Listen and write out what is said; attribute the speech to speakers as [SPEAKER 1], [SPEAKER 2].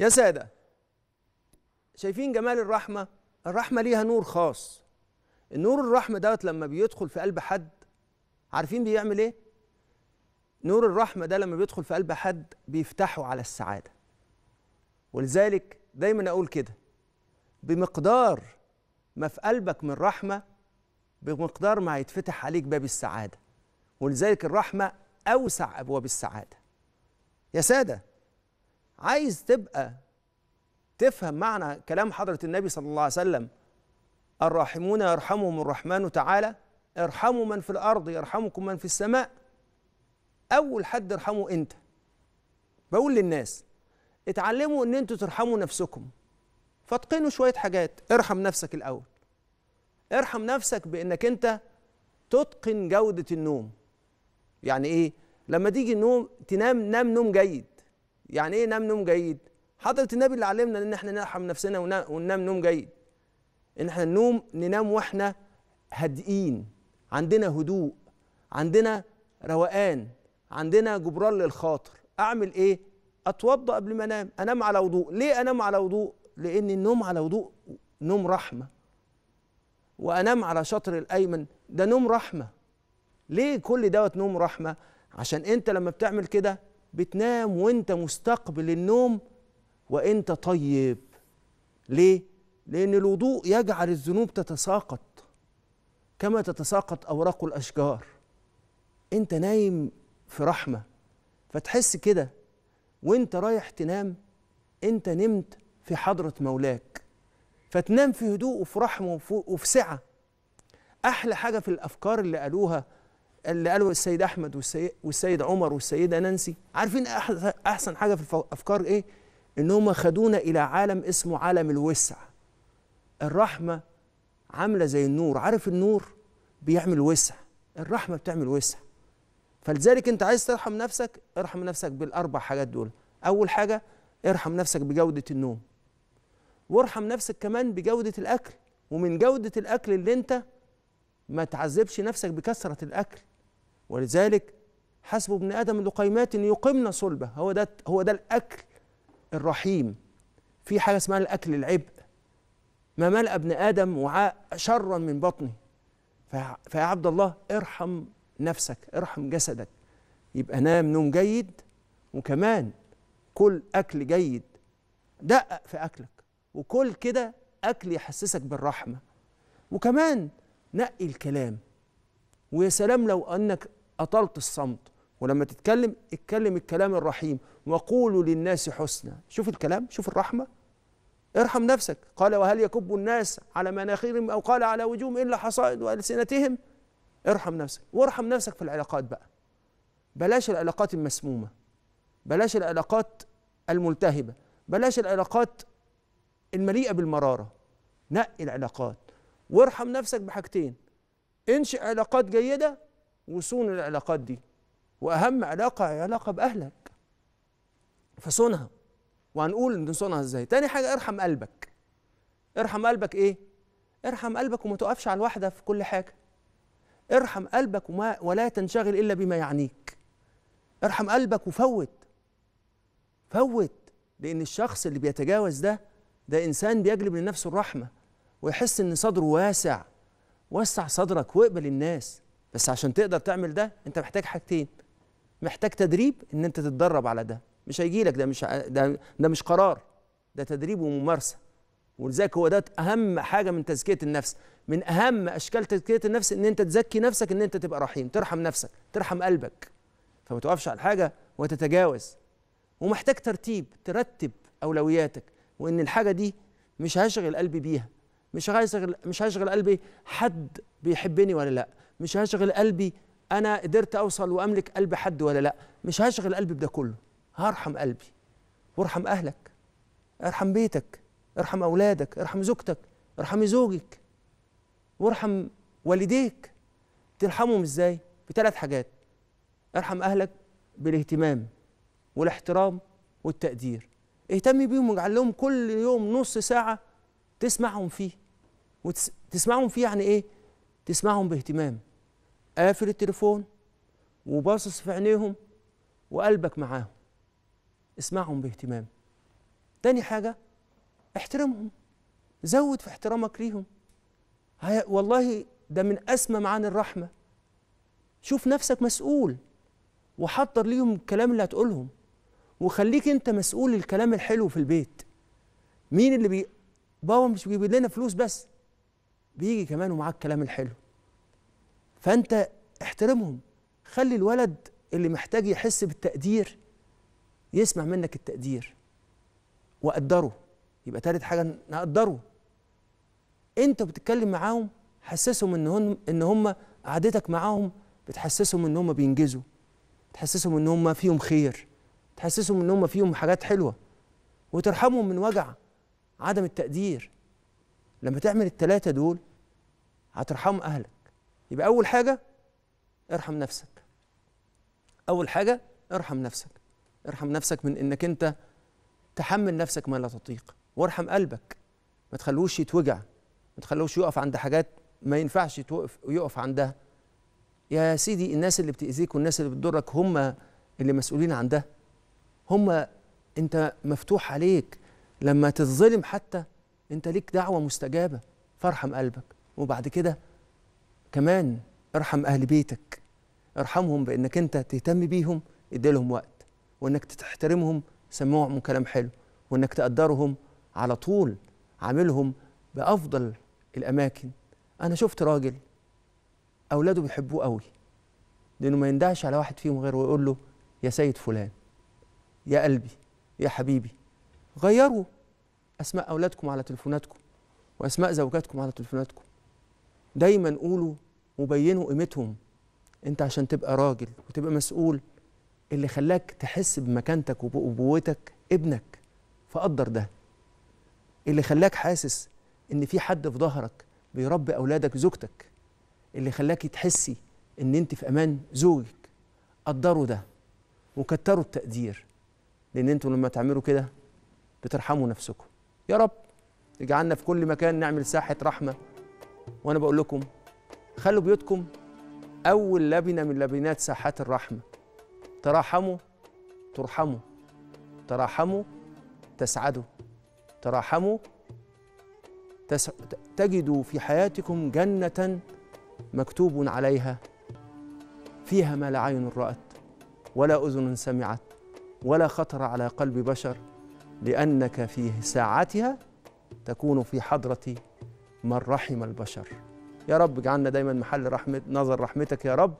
[SPEAKER 1] يا سادة شايفين جمال الرحمة الرحمة ليها نور خاص النور الرحمة دوت لما بيدخل في قلب حد عارفين بيعمل ايه نور الرحمة ده لما بيدخل في قلب حد بيفتحه على السعادة ولذلك دايما اقول كده بمقدار ما في قلبك من رحمة بمقدار ما هيتفتح عليك باب السعادة ولذلك الرحمة أوسع أبواب السعادة يا سادة عايز تبقى تفهم معنى كلام حضرة النبي صلى الله عليه وسلم الراحمون يرحمهم الرحمن تعالى ارحموا من في الأرض يرحمكم من في السماء أول حد ارحمه أنت بقول للناس اتعلموا أن أنتوا ترحموا نفسكم فاتقنوا شوية حاجات ارحم نفسك الأول ارحم نفسك بأنك أنت تتقن جودة النوم يعني إيه لما تيجي النوم تنام نام نوم جيد يعني ايه نام نوم جيد حضره النبي اللي علمنا ان احنا نرحم نفسنا وننام نوم جيد ان احنا ننوم ننام واحنا هادئين عندنا هدوء عندنا روقان عندنا جبران للخاطر اعمل ايه اتوضا قبل ما انام انام على وضوء ليه انام على وضوء لان النوم على وضوء نوم رحمه وانام على شطر الايمن ده نوم رحمه ليه كل دوت نوم رحمه عشان انت لما بتعمل كده بتنام وانت مستقبل النوم وانت طيب ليه لان الوضوء يجعل الذنوب تتساقط كما تتساقط اوراق الاشجار انت نايم في رحمه فتحس كده وانت رايح تنام انت نمت في حضره مولاك فتنام في هدوء وفي رحمه وفي سعه احلى حاجه في الافكار اللي قالوها اللي قاله السيد احمد والسيد عمر والسيده نانسي عارفين احسن حاجه في الافكار ايه ان هم خدونا الى عالم اسمه عالم الوسع الرحمه عامله زي النور عارف النور بيعمل وسع الرحمه بتعمل وسع فلذلك انت عايز ترحم نفسك ارحم نفسك بالاربع حاجات دول اول حاجه ارحم نفسك بجوده النوم وارحم نفسك كمان بجوده الاكل ومن جوده الاكل اللي انت ما تعذبش نفسك بكثره الاكل ولذلك حسب ابن ادم لقيمات يقمن صلبه هو ده هو ده الاكل الرحيم في حاجه اسمها الاكل العبء ما ملأ ابن ادم وعاء شرا من بطنه فيا عبد الله ارحم نفسك ارحم جسدك يبقى نام نوم جيد وكمان كل اكل جيد دقق في اكلك وكل كده اكل يحسسك بالرحمه وكمان نقي الكلام ويا سلام لو انك أطلت الصمت ولما تتكلم اتكلم الكلام الرحيم وقولوا للناس حسنا شوف الكلام شوف الرحمة ارحم نفسك قال وهل يكب الناس على مناخيرهم أو قال على وجوههم إلا حصائد وألسنتهم ارحم نفسك وارحم نفسك في العلاقات بقى بلاش العلاقات المسمومة بلاش العلاقات الملتهبة بلاش العلاقات المليئة بالمرارة نقي العلاقات وارحم نفسك بحاجتين انشئ علاقات جيدة وصون العلاقات دي واهم علاقه هي علاقه باهلك فصونها وهنقول نصونها ازاي تاني حاجه ارحم قلبك ارحم قلبك ايه ارحم قلبك وما تقفش على الواحده في كل حاجه ارحم قلبك وما ولا تنشغل الا بما يعنيك ارحم قلبك وفوت فوت لان الشخص اللي بيتجاوز ده ده انسان بيجلب لنفسه الرحمه ويحس ان صدره واسع وسع صدرك واقبل الناس بس عشان تقدر تعمل ده انت محتاج حاجتين محتاج تدريب ان انت تتدرب على ده مش هيجي لك ده مش ده, ده مش قرار ده تدريب وممارسه ولذلك هو ده اهم حاجه من تزكيه النفس من اهم اشكال تزكيه النفس ان انت تزكي نفسك ان انت تبقى رحيم ترحم نفسك ترحم قلبك فما توقفش على حاجه وتتجاوز ومحتاج ترتيب ترتب اولوياتك وان الحاجه دي مش هشغل قلبي بيها مش هشغل مش هشغل قلبي حد بيحبني ولا لا مش هشغل قلبي انا قدرت اوصل واملك قلب حد ولا لا مش هشغل قلبي بده كله هرحم قلبي وارحم اهلك ارحم بيتك ارحم اولادك ارحم زوجتك ارحمي زوجك وارحم والديك ترحمهم ازاي بثلاث حاجات ارحم اهلك بالاهتمام والاحترام والتقدير اهتمي بيهم واجعل لهم كل يوم نص ساعه تسمعهم فيه وتسمعهم فيه يعني ايه تسمعهم باهتمام قافل التليفون وباصص في عينيهم وقلبك معاهم اسمعهم باهتمام تاني حاجة احترمهم زود في احترامك ليهم والله ده من أسمى معاني الرحمة شوف نفسك مسؤول وحضر ليهم الكلام اللي هتقولهم وخليك انت مسؤول الكلام الحلو في البيت مين اللي بي بابا مش بيجيب لنا فلوس بس بيجي كمان ومعاه الكلام الحلو فانت احترمهم خلي الولد اللي محتاج يحس بالتقدير يسمع منك التقدير وقدره يبقى تالت حاجه نقدره انت بتتكلم معاهم حسسهم ان هم ان هم قعدتك معاهم بتحسسهم ان هم بينجزوا تحسسهم ان هم فيهم خير تحسسهم ان هم فيهم حاجات حلوه وترحمهم من وجع عدم التقدير لما تعمل التلاتة دول هترحم أهلك يبقى أول حاجة ارحم نفسك أول حاجة ارحم نفسك ارحم نفسك من إنك أنت تحمل نفسك ما لا تطيق وارحم قلبك ما تخلوش يتوجع ما تخلوش يقف عند حاجات ما ينفعش يتوقف يقف عندها يا سيدي الناس اللي بتأذيك والناس اللي بتضرك هم اللي مسؤولين عن ده هم انت مفتوح عليك لما تتظلم حتى انت ليك دعوه مستجابه فارحم قلبك وبعد كده كمان ارحم اهل بيتك ارحمهم بانك انت تهتم بيهم اديلهم وقت وانك تحترمهم سمعهم كلام حلو وانك تقدرهم على طول عاملهم بافضل الاماكن انا شفت راجل اولاده بيحبوه قوي لانه ما يندهش على واحد فيهم غيره ويقول له يا سيد فلان يا قلبي يا حبيبي غيروا أسماء أولادكم على تليفوناتكم وأسماء زوجاتكم على تليفوناتكم دايما قولوا وبينوا قيمتهم أنت عشان تبقى راجل وتبقى مسؤول اللي خلاك تحس بمكانتك وبقوتك ابنك فقدر ده اللي خلاك حاسس ان في حد في ظهرك بيربي اولادك زوجتك اللي خلاكي تحسي ان انت في امان زوجك قدروا ده وكتروا التقدير لان انتوا لما تعملوا كده بترحموا نفسكم يا رب اجعلنا في كل مكان نعمل ساحة رحمة وأنا بقول لكم خلوا بيوتكم أول لبنة من لبنات ساحات الرحمة تراحموا ترحموا تراحموا تسعدوا تراحموا تس... تجدوا في حياتكم جنة مكتوب عليها فيها ما لا عين رأت ولا أذن سمعت ولا خطر على قلب بشر لأنك في ساعتها تكون في حضرة من رحم البشر يا رب اجعلنا دايما محل رحمة نظر رحمتك يا رب